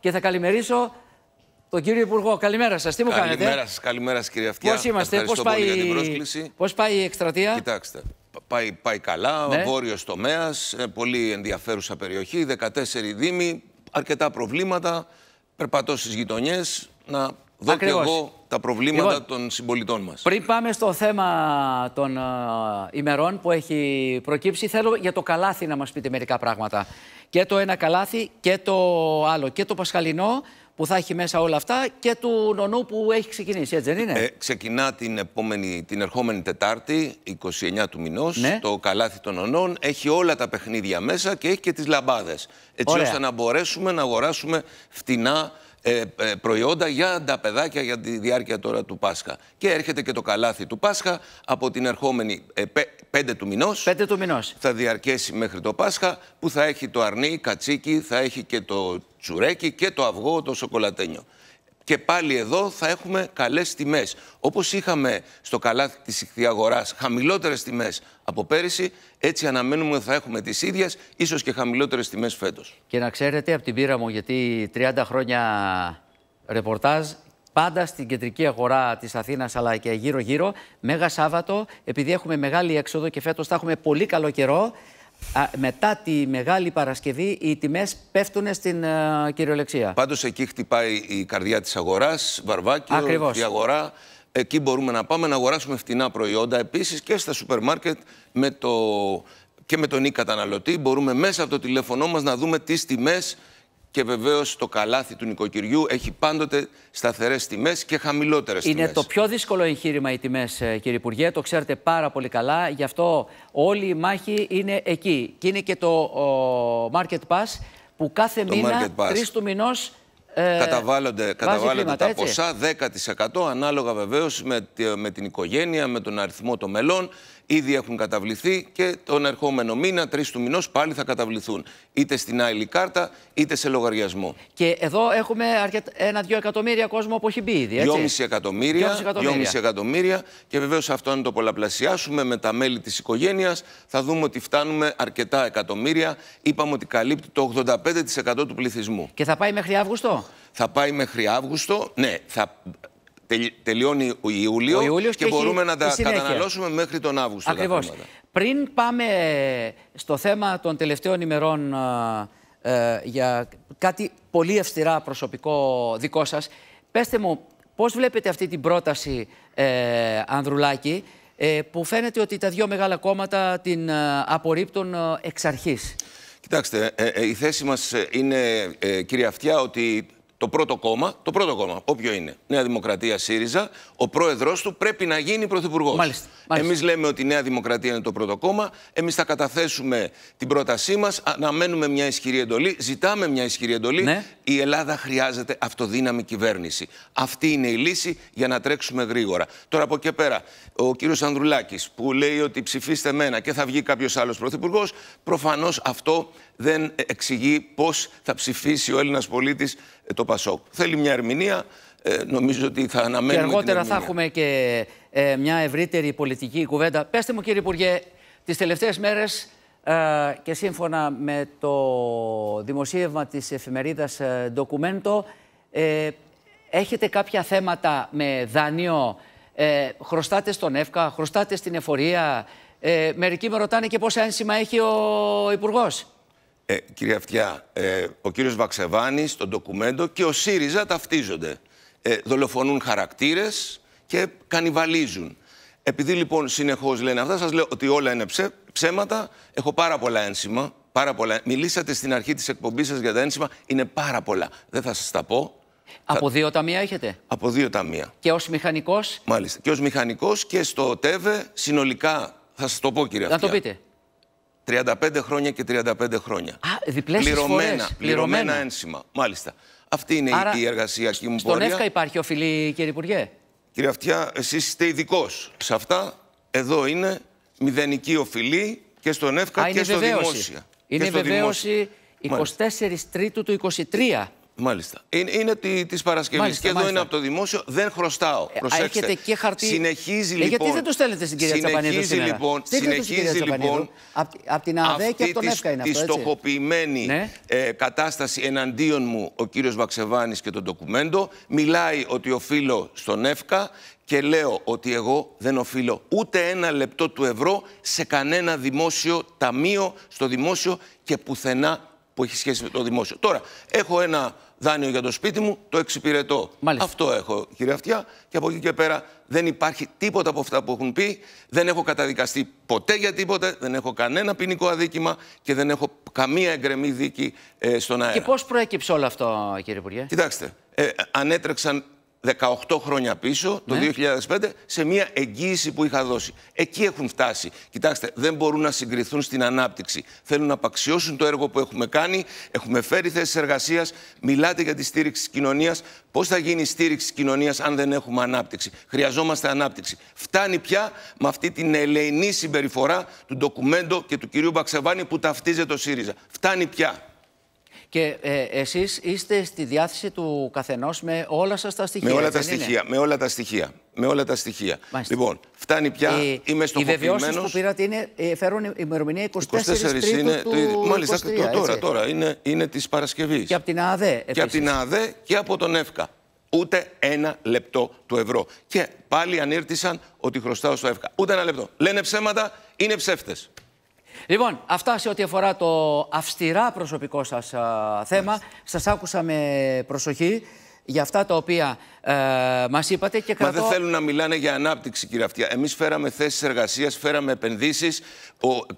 και θα καλημερίσω τον κύριο Υπουργό. Καλημέρα σας. Τι μου κάνετε. Καλημέρα σας, καλημέρα κύριε Αυτιά. Πώς είμαστε, πώς πάει... Πώς πάει η εκστρατεία. Κοιτάξτε, πάει, πάει καλά. Ναι. Βόρειος τομέας, ε, πολύ ενδιαφέρουσα περιοχή, 14 δήμοι, αρκετά προβλήματα. Περπατώ στις γειτονιές να δω και εγώ τα προβλήματα λοιπόν, των συμπολιτών μας. Πριν πάμε στο θέμα των ε, ημερών που έχει προκύψει, θέλω για το καλάθι να μας πείτε μερικά πράγματα. Και το ένα καλάθι και το άλλο. Και το πασχαλινό που θα έχει μέσα όλα αυτά και του νονού που έχει ξεκινήσει, έτσι δεν είναι. Ε, ξεκινά την, επόμενη, την ερχόμενη Τετάρτη, 29 του μηνός, ναι. Το καλάθι των νονών έχει όλα τα παιχνίδια μέσα και έχει και τις λαμπάδες. Έτσι ώστε να μπορέσουμε να αγοράσουμε φτηνά ε, ε, προϊόντα για τα παιδάκια για τη διάρκεια τώρα του Πάσχα. Και έρχεται και το καλάθι του Πάσχα από την ερχόμενη ε, πέντε του μηνός. Πέντε του μηνός. Θα διαρκέσει μέχρι το Πάσχα που θα έχει το αρνί, κατσίκι, θα έχει και το τσουρέκι και το αυγό, το σοκολατένιο και πάλι εδώ θα έχουμε καλές τιμές. Όπως είχαμε στο καλάθι της ηχθιαγοράς χαμηλότερες τιμές από πέρυσι, έτσι αναμένουμε ότι θα έχουμε τις ίδιες, ίσως και χαμηλότερες τιμές φέτος. Και να ξέρετε από την πείρα μου, γιατί 30 χρόνια ρεπορτάζ πάντα στην κεντρική αγορά της Αθήνας αλλά και γύρω-γύρω. Μέγα Σάββατο, επειδή έχουμε μεγάλη έξοδο και φέτος θα έχουμε πολύ καλό καιρό μετά τη Μεγάλη Παρασκευή οι τιμές πέφτουν στην ε, κυριολεξία. Πάντως εκεί χτυπάει η καρδιά της αγοράς, βαρβάκι, Ακριβώς. η αγορά. Εκεί μπορούμε να πάμε να αγοράσουμε φτηνά προϊόντα επίσης και στα σούπερ μάρκετ με το... και με τον ή καταναλωτη Μπορούμε μέσα από το τηλέφωνό μας να δούμε τις τιμές και βεβαίως το καλάθι του νοικοκυριού έχει πάντοτε σταθερές τιμές και χαμηλότερες τιμέ. Είναι το πιο δύσκολο εγχείρημα οι τιμές, ε, κύριε Υπουργέ. Το ξέρετε πάρα πολύ καλά. Γι' αυτό όλη η μάχη είναι εκεί. Και είναι και το Market Pass που κάθε το μήνα, τρεις του μηνός. Ε, καταβάλλονται καταβάλλονται τα ποσά 10% ανάλογα βεβαίως με, με την οικογένεια, με τον αριθμό των μελών ήδη έχουν καταβληθεί και τον ερχόμενο μήνα, τρεις του μηνός, πάλι θα καταβληθούν. Είτε στην άλλη κάρτα, είτε σε λογαριασμό. Και εδώ έχουμε ένα-δύο εκατομμύρια κόσμο που έχει μπει ήδη. Έτσι? 2,5 εκατομμύρια, 2,5 εκατομμύρια. Και βεβαίως αυτό, αν το πολλαπλασιάσουμε με τα μέλη της οικογένειας, θα δούμε ότι φτάνουμε αρκετά εκατομμύρια. Είπαμε ότι καλύπτει το 85% του πληθυσμού. Και θα πάει μέχρι Αύγουστο. Θα πάει μέχρι Αύγουστο. Ναι, θα τελειώνει ο Ιούλιο, Ιούλιος και, μπορούμε να τα καταναλώσουμε μέχρι τον Αύγουστο. Ακριβώ. Πριν πάμε ε, στο θέμα των τελευταίων ημερών ε, ε, για κάτι πολύ αυστηρά προσωπικό δικό σας, πέστε μου πώς βλέπετε αυτή την πρόταση Ανδρουλάκη που φαίνεται ότι τα δύο μεγάλα κόμματα την απορρίπτουν εξ αρχής. Κοιτάξτε, η θέση μας είναι, κύριε Αυτιά, ότι το πρώτο κόμμα, το πρώτο κόμμα, όποιο είναι, Νέα Δημοκρατία ΣΥΡΙΖΑ, ο πρόεδρό του πρέπει να γίνει πρωθυπουργός. Μάλιστα. Εμείς λέμε ότι η Νέα Δημοκρατία είναι το πρώτο κόμμα. Εμείς θα καταθέσουμε την πρότασή μας, αναμένουμε μια ισχυρή εντολή, ζητάμε μια ισχυρή εντολή. Ναι. Η Ελλάδα χρειάζεται αυτοδύναμη κυβέρνηση. Αυτή είναι η λύση για να τρέξουμε γρήγορα. Τώρα από εκεί πέρα, ο κύριος Ανδρουλάκης που λέει ότι ψηφίστε μένα και θα βγει κάποιος άλλος πρωθυπουργός, προφανώς αυτό δεν εξηγεί πώς θα ψηφίσει ο Έλληνας πολίτης ε, το Πασόκ. Θέλει μια ερμηνεία. Ε, νομίζω ότι θα αναμένουμε. Και αργότερα θα έχουμε και ε, μια ευρύτερη πολιτική κουβέντα. Πέστε μου, κύριε Υπουργέ, τις τελευταίες μέρες και σύμφωνα με το δημοσίευμα της εφημερίδας Ντοκουμέντο, έχετε κάποια θέματα με δάνειο. χρωστάτε στον ΕΦΚΑ, χρωστάτε στην εφορία. μερικοί με ρωτάνε και πόσα ένσημα έχει ο Υπουργός. Ε, κύριε Αυτιά, ε, ο κύριος Βαξεβάνης, το ντοκουμέντο και ο ΣΥΡΙΖΑ ταυτίζονται. Ε, δολοφονούν χαρακτήρες και κανιβαλίζουν. Επειδή λοιπόν συνεχώς λένε αυτά, σας λέω ότι όλα είναι ψέματα. Έχω πάρα πολλά ένσημα. Μιλήσατε στην αρχή της εκπομπής σας για τα ένσημα. Είναι πάρα πολλά. Δεν θα σας τα πω. Από δύο ταμεία έχετε. Από δύο ταμεία. Και ως μηχανικός. Μάλιστα. Και ως μηχανικός και στο ΤΕΒΕ συνολικά. Θα σας το πω, κύριε Να το πείτε. 35 χρόνια και 35 χρόνια. Α, διπλές πληρωμένα, πληρωμένα, πληρωμένα ένσημα. Μάλιστα. Αυτή είναι η εργασιακή μου στον πορεία. Στον ΕΦΚΑ υπάρχει οφειλή, κύριε Υπουργέ. Κύριε Αυτιά, εσείς είστε ειδικός σε αυτά. Εδώ είναι μηδενική οφειλή και στον ΕΦΚΑ και, στο δημόσια. Είναι βεβαίωση 24 Τρίτου του 23. Μάλιστα. Είναι, είναι τη της Παρασκευής. Και εδώ είναι από το δημόσιο. Δεν χρωστάω. Ε, Προσέξτε. Έχετε και Συνεχίζει λοιπόν. γιατί δεν το στέλνετε στην κυρία Τσαπανίδου. Σήμερα. Λοιπόν, συνεχίζει, λοιπόν. Από, την ΑΔΕ και από τον ΕΦΚΑ είναι αυτό. Τη στοχοποιημένη ναι. ε, κατάσταση εναντίον μου ο κύριος Βαξεβάνης και τον ντοκουμέντο. Μιλάει ότι οφείλω στον ΕΦΚΑ και λέω ότι εγώ δεν οφείλω ούτε ένα λεπτό του ευρώ σε κανένα δημόσιο ταμείο, στο δημόσιο και πουθενά που έχει σχέση με το δημόσιο. Τώρα, έχω ένα δάνειο για το σπίτι μου, το εξυπηρετώ. Αυτό έχω, κύριε Αυτιά. Και από εκεί και πέρα δεν υπάρχει τίποτα από αυτά που έχουν πει. Δεν έχω καταδικαστεί ποτέ για τίποτα. Δεν έχω κανένα ποινικό αδίκημα και δεν έχω καμία εγκρεμή δίκη ε, στον αέρα. Και πώς προέκυψε όλο αυτό, κύριε Υπουργέ. Κοιτάξτε, ε, ε ανέτρεξαν 18 χρόνια πίσω, το 2005, ναι. σε μια εγγύηση που είχα δώσει. Εκεί έχουν φτάσει. Κοιτάξτε, δεν μπορούν να συγκριθούν στην ανάπτυξη. Θέλουν να απαξιώσουν το έργο που έχουμε κάνει. Έχουμε φέρει θέσεις εργασίας. Μιλάτε για τη στήριξη της κοινωνίας. Πώς θα γίνει η στήριξη της κοινωνίας αν δεν έχουμε ανάπτυξη. Χρειαζόμαστε ανάπτυξη. Φτάνει πια με αυτή την ελεηνή συμπεριφορά του ντοκουμέντο και του κυρίου Μπαξεβάνη που ταυτίζεται το ΣΥΡΙΖΑ. Φτάνει πια. Και ε, εσείς είστε στη διάθεση του καθενός με όλα σας τα στοιχεία. Με όλα τα στοιχεία. Με όλα τα στοιχεία. Με όλα τα στοιχεία. Μάλιστα. Λοιπόν, φτάνει πια. Η, είμαι στο Οι βεβαιώσεις που πήρατε είναι, ε, φέρουν ημερομηνία 24, 24 είναι, του, το, Μάλιστα, 23, τώρα, τώρα είναι, είναι της Παρασκευής. Και από την ΑΔΕ. Επίσης. Και από την ΑΔΕ και από τον ΕΦΚΑ. Ούτε ένα λεπτό του ευρώ. Και πάλι ανήρτησαν ότι χρωστάω στο ΕΦΚΑ. Ούτε ένα λεπτό. Λένε ψέματα, είναι ψεύτες. Λοιπόν, αυτά σε ό,τι αφορά το αυστηρά προσωπικό σας θέμα. Σα Σας άκουσα με προσοχή για αυτά τα οποία ε, μας είπατε και κρατώ... Μα δεν θέλουν να μιλάνε για ανάπτυξη, κύριε Αυτιά. Εμείς φέραμε θέσεις εργασίας, φέραμε επενδύσεις.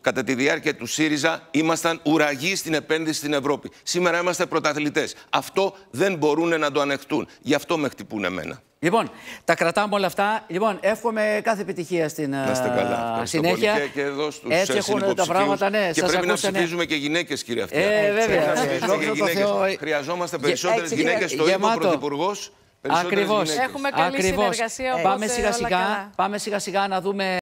κατά τη διάρκεια του ΣΥΡΙΖΑ ήμασταν ουραγοί στην επένδυση στην Ευρώπη. Σήμερα είμαστε πρωταθλητές. Αυτό δεν μπορούν να το ανεχτούν. Γι' αυτό με χτυπούν εμένα. Λοιπόν, τα κρατάμε όλα αυτά. Λοιπόν, εύχομαι κάθε επιτυχία στην ε, καλά. συνέχεια. Πολύ. Και, στους Έτσι ε, έχουν τα πράγματα, ναι. Και πρέπει να ψηφίζουμε και γυναίκες, κύριε Αυτή. Ε, βέβαια. Ε, Χρειαζόμαστε περισσότερε γυναίκες στο ίδιο Πρωθυπουργό. Ακριβώ. Έχουμε καλή συνεργασία. Πάμε σιγά-σιγά να δούμε.